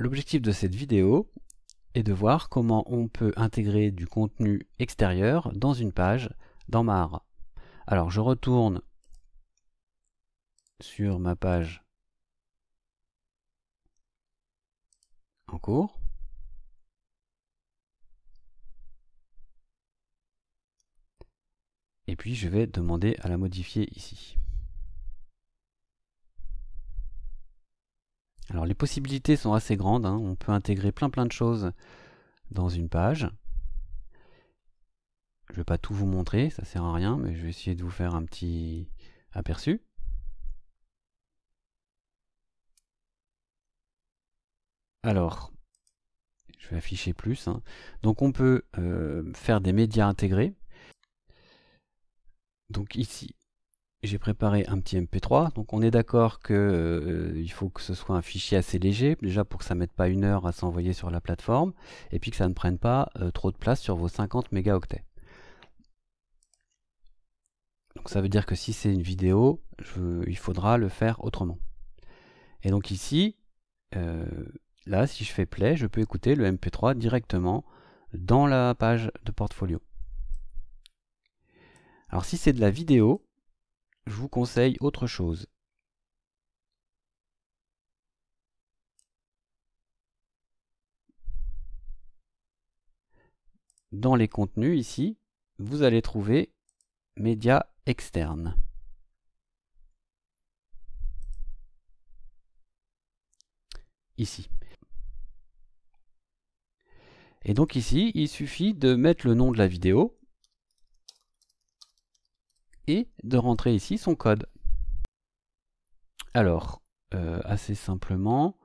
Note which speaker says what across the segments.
Speaker 1: L'objectif de cette vidéo est de voir comment on peut intégrer du contenu extérieur dans une page dans Mar. Alors je retourne sur ma page en cours. Et puis je vais demander à la modifier ici. Alors les possibilités sont assez grandes, hein. on peut intégrer plein plein de choses dans une page. Je ne vais pas tout vous montrer, ça sert à rien, mais je vais essayer de vous faire un petit aperçu. Alors, je vais afficher plus. Hein. Donc on peut euh, faire des médias intégrés. Donc ici, j'ai préparé un petit MP3. Donc on est d'accord que euh, il faut que ce soit un fichier assez léger, déjà pour que ça ne mette pas une heure à s'envoyer sur la plateforme, et puis que ça ne prenne pas euh, trop de place sur vos 50 mégaoctets. Donc ça veut dire que si c'est une vidéo, il faudra le faire autrement. Et donc ici, euh, là, si je fais play, je peux écouter le MP3 directement dans la page de portfolio. Alors si c'est de la vidéo, je vous conseille autre chose. Dans les contenus ici, vous allez trouver médias externes. Ici. Et donc ici, il suffit de mettre le nom de la vidéo, et de rentrer ici son code. Alors, euh, assez simplement,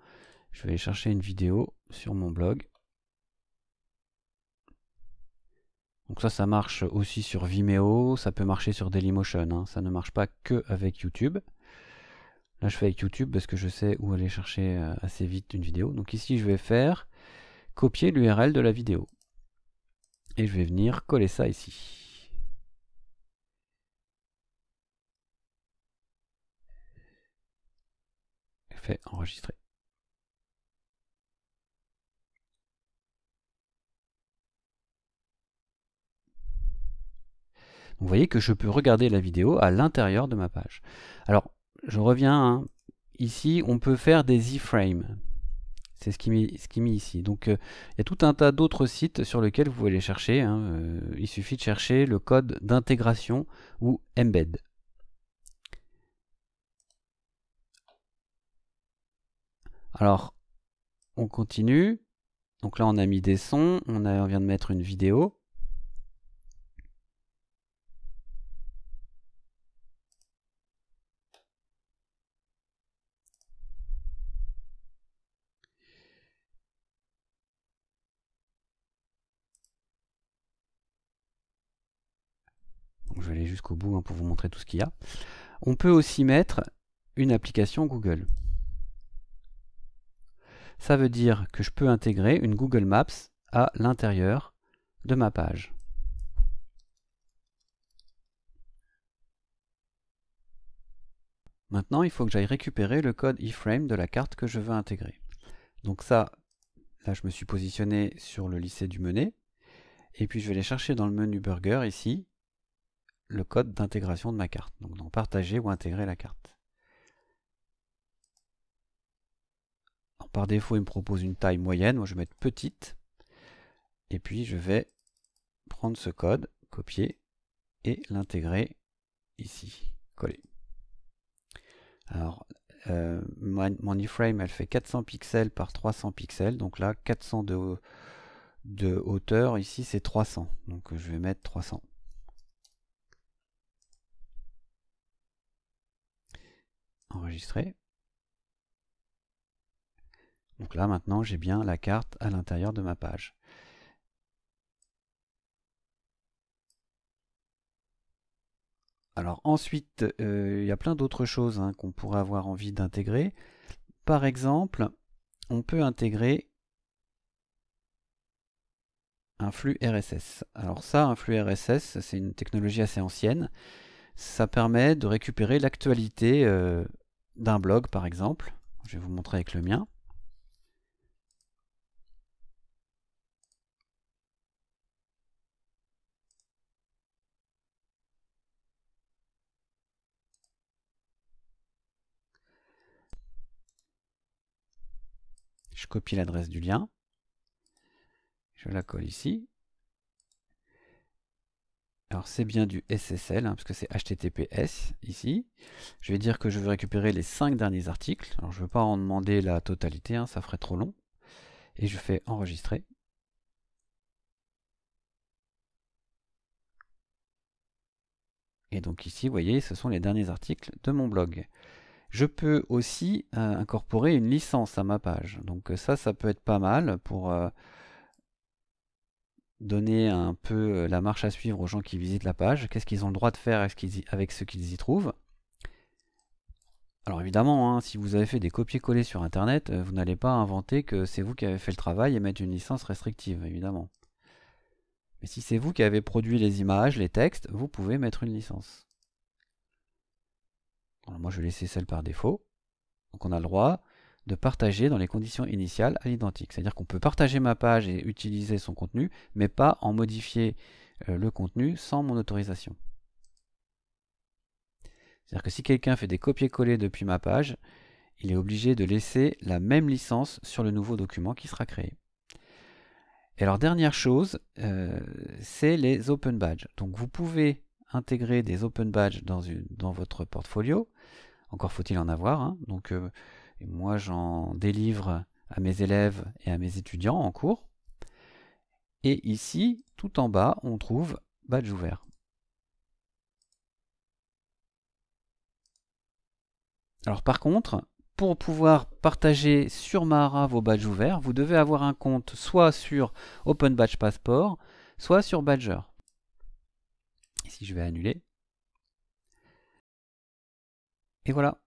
Speaker 1: je vais chercher une vidéo sur mon blog. Donc ça, ça marche aussi sur Vimeo, ça peut marcher sur Dailymotion, hein. ça ne marche pas que avec YouTube. Là, je fais avec YouTube parce que je sais où aller chercher euh, assez vite une vidéo. Donc ici, je vais faire copier l'URL de la vidéo. Et je vais venir coller ça ici. fait enregistrer. vous voyez que je peux regarder la vidéo à l'intérieur de ma page. Alors, je reviens, hein. ici on peut faire des iframe C'est ce qui est ce qui mis ici. Donc euh, il y a tout un tas d'autres sites sur lesquels vous allez chercher. Hein. Euh, il suffit de chercher le code d'intégration ou embed. Alors, on continue. Donc là, on a mis des sons, on, vient de mettre une vidéo. je vais aller jusqu'au bout hein, pour vous montrer tout ce qu'il y a. On peut aussi mettre une application Google. Ça veut dire que je peux intégrer une Google Maps à l'intérieur de ma page. Maintenant, il faut que j'aille récupérer le code iframe de la carte que je veux intégrer. Donc ça, là je me suis positionné sur le lycée du Menet, et puis je vais aller chercher dans le menu burger ici, le code d'intégration de ma carte, donc dans partager ou intégrer la carte. par défaut, il me propose une taille moyenne. Moi, je vais mettre petite. Et puis, je vais prendre ce code, copier, et l'intégrer ici, coller. Alors, euh, mon iframe, elle fait 400 pixels par 300 pixels. Donc là, 400 de, de hauteur, ici, c'est 300. Donc, je vais mettre 300. Enregistrer. Donc là maintenant j'ai bien la carte à l'intérieur de ma page. Alors ensuite, euh, il y a plein d'autres choses hein, qu'on pourrait avoir envie d'intégrer. Par exemple, on peut intégrer un flux RSS. Alors ça, un flux RSS, c'est une technologie assez ancienne. Ça permet de récupérer l'actualité euh, d'un blog, par exemple. Je vais vous montrer avec le mien. Je copie l'adresse du lien. Je la colle ici. Alors c'est bien du SSL, hein, parce que c'est HTTPS ici. Je vais dire que je veux récupérer les cinq derniers articles. Alors je ne veux pas en demander la totalité, hein, ça ferait trop long. Et je fais enregistrer. Et donc ici, vous voyez, ce sont les derniers articles de mon blog. Je peux aussi euh, incorporer une licence à ma page. Donc euh, ça, ça peut être pas mal pour euh, donner un peu la marche à suivre aux gens qui visitent la page. Qu'est-ce qu'ils ont le droit de faire avec ce qu'ils y, trouvent alors évidemment, hein, si vous avez fait des copier-coller sur Internet, vous n'allez pas inventer que c'est vous qui avez fait le travail et mettre une licence restrictive, évidemment. Mais si c'est vous qui avez produit les images, les textes, vous pouvez mettre une licence moi, je vais laisser celle par défaut. Donc on a le droit de partager dans les conditions initiales à l'identique. C'est-à-dire qu'on peut partager ma page et utiliser son contenu, mais pas en modifier euh, le contenu sans mon autorisation. C'est-à-dire que si quelqu'un fait des copier-coller depuis ma page, il est obligé de laisser la même licence sur le nouveau document qui sera créé. Et alors dernière chose, euh, c'est les open badges. Donc vous pouvez intégrer des open badges dans, votre portfolio. Encore faut-il en avoir. Hein. Donc euh, moi j'en délivre à mes élèves et à mes étudiants en cours. Et ici, tout en bas, on trouve badge ouvert. Alors par contre, pour pouvoir partager sur Mahara vos badges ouverts, vous devez avoir un compte soit sur Open Badge Passport, soit sur Badger. Ici, je vais annuler. Et voilà,